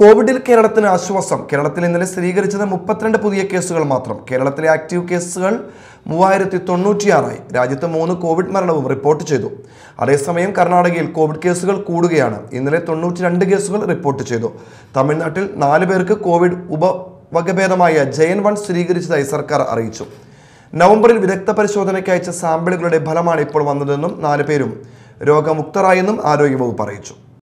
കോവിഡിൽ കേരളത്തിന് ആശ്വാസം കേരളത്തിൽ ഇന്നലെ സ്ഥിരീകരിച്ചത് മുപ്പത്തിരണ്ട് പുതിയ കേസുകൾ മാത്രം കേരളത്തിലെ ആക്റ്റീവ് കേസുകൾ മൂവായിരത്തി തൊണ്ണൂറ്റിയാറായി രാജ്യത്ത് മൂന്ന് കോവിഡ് മരണവും റിപ്പോർട്ട് ചെയ്തു അതേസമയം കർണാടകയിൽ കോവിഡ് കേസുകൾ കൂടുകയാണ് ഇന്നലെ രണ്ട് കേസുകൾ റിപ്പോർട്ട് ചെയ്തു തമിഴ്നാട്ടിൽ നാല് പേർക്ക് കോവിഡ് ഉപവകഭേദമായ ജയൻ വൺ സ്ഥിരീകരിച്ചതായി സർക്കാർ അറിയിച്ചു നവംബറിൽ വിദഗ്ധ പരിശോധനയ്ക്ക് അയച്ച സാമ്പിളുകളുടെ ഫലമാണ് ഇപ്പോൾ വന്നതെന്നും നാല് പേരും രോഗമുക്തരായെന്നും ആരോഗ്യവകുപ്പ് അറിയിച്ചു